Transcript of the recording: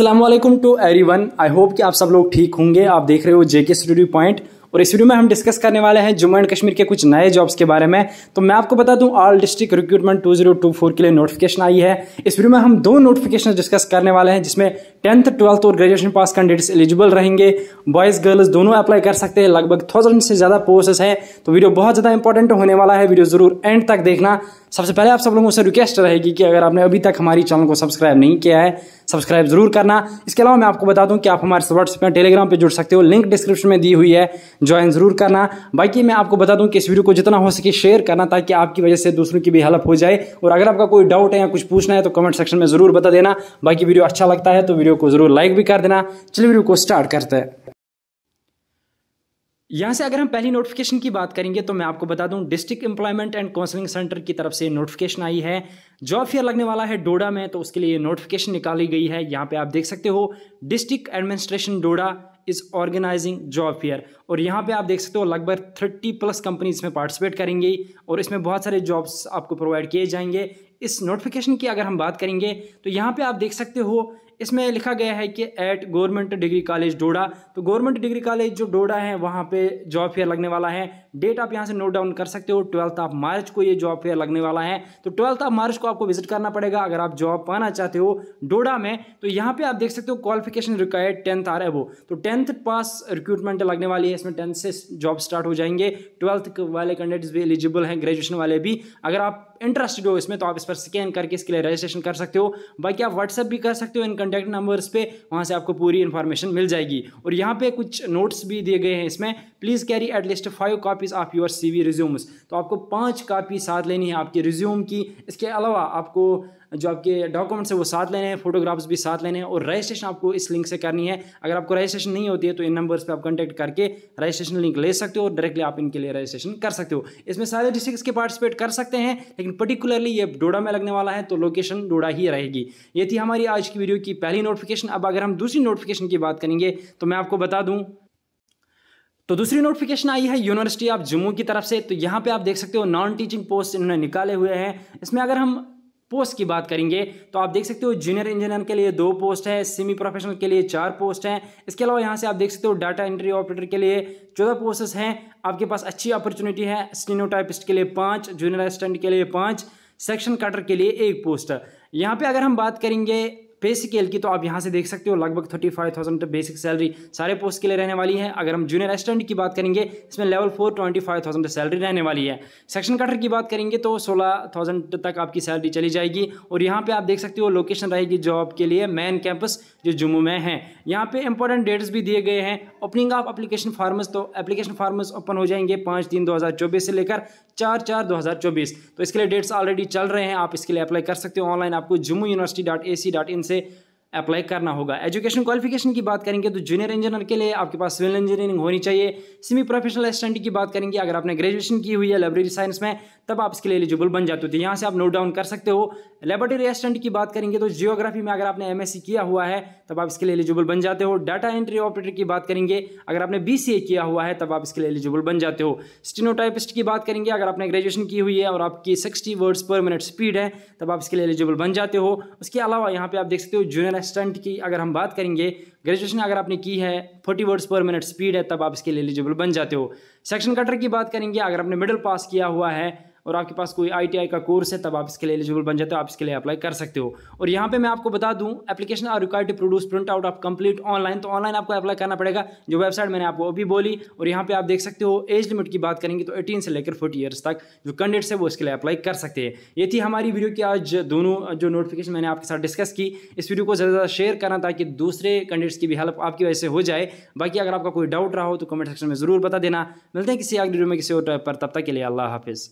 Aslam to every I hope कि आप सब लोग ठीक होंगे आप देख रहे हो जेके स्टूडियो पॉइंट और इस वीडियो में हम डिस्कस करने वाले हैं जम्मू एंड कश्मीर के कुछ नए जॉब्स के बारे में तो मैं आपको बता दूं ऑल डिस्ट्रिक्ट रिक्रूटमेंट 2024 के लिए नोटिफिकेशन आई है इस वीडियो में हम दो नोटिफिकेशन डिस्कस करने वाले हैं जिसमें टेंथ ट्वेल्थ और ग्रेजुएशन पास कैंडिडेट्स एलिजिबल रहेंगे बॉयज़ गर्ल्स दोनों अप्लाई कर सकते हैं लगभग थाउजेंड से ज़्यादा प्रोसेस है तो वीडियो बहुत ज़्यादा इंपॉर्टेंट होने वाला है वीडियो ज़रूर एंड तक देखना सबसे पहले आप सब लोगों से रिक्वेस्ट रहेगी कि अगर आपने अभी तक हमारी चैनल को सब्सक्राइब नहीं किया है सब्सक्राइब जरूर करना इसके अलावा मैं आपको बता दूं कि आप हमारे व्हाट्सएप या टेलीग्राम पे जुड़ सकते हो लिंक डिस्क्रिप्शन में दी हुई है ज्वाइन जरूर करना बाकी मैं आपको बता दूं कि इस वीडियो को जितना हो सके शेयर करना ताकि आपकी वजह से दूसरों की भी हेल्प हो जाए और अगर आपका कोई डाउट है या कुछ पूछना है तो कमेंट सेक्शन में जरूर बता देना बाकी वीडियो अच्छा लगता है तो वीडियो वीडियो को ज़रूर लाइक भी कर देना चलिए वीडियो को स्टार्ट करते हैं यहाँ से अगर हम पहली नोटिफिकेशन की बात करेंगे तो मैं आपको बता दूं district employment and counselling centre की तरफ से नोटिफिकेशन आई है जॉब फेयर लगने वाला है डोडा में तो उसके लिए नोटिफिकेशन निकाली गई है यहाँ पे आप देख सकते हो district administration Doda is organising job fair और यहाँ पर आप देख सकते हो लगभग थर्टी प्लस कंपनी इसमें पार्टिसिपेट करेंगी और इसमें बहुत सारे जॉब्स आपको प्रोवाइड किए जाएंगे इस नोटिफिकेशन की अगर हम बात करेंगे तो यहाँ पे आप देख सकते हो इसमें लिखा गया है कि at government degree college Doda तो गवर्नमेंट डिग्री कॉलेज जो डोडा है वहाँ पे जॉब फेयर लगने वाला है डेट आप यहाँ से नोट डाउन कर सकते हो ट्वेल्थ ऑफ मार्च को ये जॉब फेयर लगने वाला है तो ट्वेल्थ ऑफ मार्च को आपको विजिट करना पड़ेगा अगर आप जॉब पाना चाहते हो डोडा में तो यहाँ पे आप देख सकते हो क्वालिफिकेशन रिक्वायर्ड टेंथ आर वो तो टेंथ पास रिक्रूटमेंट लगने वाली है इसमें टेंथ से जॉब स्टार्ट हो जाएंगे ट्वेल्थ वाले कैंडिडेट्स भी एलिजिबल हैं ग्रेजुएशन वाले भी अगर आप इंटरेस्टेड हो इसमें तो आप इस पर स्कैन करके इसके लिए रजिस्ट्रेशन कर सकते हो बाकी आप व्हाट्सअप भी कर सकते हो इन कॉन्टैक्ट नंबर्स पे वहाँ से आपको पूरी इन्फॉर्मेशन मिल जाएगी और यहाँ पे कुछ नोट्स भी दिए गए हैं इसमें please carry at least five copies of your C V तो आपको पाँच कापी साथ लेनी है आपके रिज्यूम की इसके अलावा आपको जो आपके डॉक्यूमेंट्स हैं वो साथ लेने हैं फोटोग्राफ्स भी साथ लेने हैं और रजिस्ट्रेशन आपको इस लिंक से करनी है अगर आपको रजिस्ट्रेशन नहीं होती है तो इन नंबर्स पे आप कॉन्टैक्ट करके रजिस्ट्रेशन लिंक ले सकते हो और डायरेक्टली आप इनके लिए रजिस्ट्रेशन कर सकते हो इसमें सारे डिस्ट्रिक्स के पार्टिसिपेट कर सकते हैं लेकिन पर्टिकुलरली ये डोडा डोडा में लगने वाला है तो लोकेशन डोडा ही रहेगी ये थी हमारी आज की वीडियो की पहली नोटिफिकेशन अब अगर हम दूसरी नोटिफिकेशन की बात करेंगे तो मैं आपको बता दूँ तो दूसरी नोटिफिकेशन आई है यूनिवर्सिटी ऑफ जम्मू की तरफ से तो यहाँ पे आप देख सकते हो नॉन टीचिंग पोस्ट इन्होंने निकाले हुए हैं इसमें अगर हम पोस्ट की बात करेंगे तो आप देख सकते हो जूनियर इंजीनियर के लिए दो पोस्ट है सेमी प्रोफेशनल के लिए चार पोस्ट हैं इसके अलावा यहाँ से आप देख सकते हो डाटा एंट्री ऑपरेटर के लिए चौदह पोस्ट हैं आपके पास अच्छी अपॉर्चुनिटी है स्टीनोटाइपिस्ट के लिए पाँच जूनियर असिस्टेंट के लिए पाँच सेक्शन कटर के लिए एक पोस्ट यहाँ पे अगर हम बात करेंगे पे स्केल की तो आप यहाँ से देख सकते हो लगभग thirty five thousand basic salary सारे पोस्ट के लिए रहने वाली है अगर हम जूनियर असिस्टेंट की बात करेंगे इसमें level four twenty five thousand salary रहने वाली है सेक्शन कटर की बात करेंगे तो सोलह थाउजेंड तक आपकी सैलरी चली जाएगी और यहाँ पर आप देख सकते हो लोकेशन रहेगी जॉब के लिए मेन कैंपस जो जम्मू में है यहाँ पर इंपॉर्टेंट डेट्स भी दिए गए हैं ओपनिंग ऑफ अपलीकेशन फार्मस तो अपलीकेशन फार्मस ओपन हो जाएंगे पाँच तीन दो हज़ार चौबीस से लेकर चार चार दो हज़ार चौबीस तो इसके लिए डेट्स ऑलरेडी चल रहे हैं आप इसके लिए अप्लाई कर सकते हो ऑनलाइन आपको Jammu university dot A C dot in c'est apply करना होगा एजुकेशन क्वालिफिकेशन की बात करेंगे तो जूनियर इंजीनियर के लिए आपके पास सिविल इंजीनियरिंग होनी चाहिए सेमी प्रोफेशनल असिस्टेंट की बात करेंगे अगर आपने ग्रेजुएशन की हुई है लाइब्रेरी साइंस में तब आप इसके लिए एलिजिबल बन जाते हो तो यहाँ से आप नोट डाउन कर सकते हो लेबोरेटरी असिस्टेंट की बात करेंगे तो जियोग्राफी में अगर आपने एम किया हुआ है तब आप इसके लिए एलिजिबल बन जाते हो डाटा एंट्री ऑपरेटर की बात करेंगे अगर आपने बी किया हुआ है तब आप इसके लिए एलिजिबल बन जाते हो स्टिनोटाइपिस्ट की बात करेंगे अगर आपने ग्रेजुएशन की हुई है और आपकी sixty words per minute speed है तब आप इसके लिए एलिजिबल बन जाते हो उसके अलावा यहाँ पे आप देख सकते हो जूनियर है स्टंट की अगर हम बात करेंगे ग्रेजुएशन अगर आपने की है forty words per minute speed है तब आप इसके लिए एलिजिबल बन जाते हो सेक्शन कटर की बात करेंगे अगर आपने मिडिल पास किया हुआ है और आपके पास कोई आई का कोर्स है तब आप इसके लिए एलिजिबल बन जाते हो आप इसके लिए अप्लाई कर सकते हो और यहाँ पे मैं आपको बता दूँ application are require to produce print out of complete online तो ऑनलाइन आपको अप्लाई करना पड़ेगा जो वेबसाइट मैंने आपको अभी बोली और यहाँ पे आप देख सकते हो एज लिमिट की बात करेंगे तो एटीन से लेकर फोर्टी ईयर्स तक जो कैंडिडेट्स है वो इसके लिए अप्लाई कर सकते हैं ये थी हमारी वीडियो की आज दोनों जो नोटिफिकेशन मैंने आपके साथ डिस्कस की इस वीडियो को ज़्यादा ज़्यादा शेयर करना ताकि दूसरे कैंडिडेट्स की भी हेल्प आपकी वजह से हो जाए बाकी अगर आपका कोई डाउट रहा हो तो कमेंट सेक्शन में ज़रूर बता देना मिलते हैं किसी अगली वीडियो में किसी और पर तब तक के लिए अल्लाह हाफिज़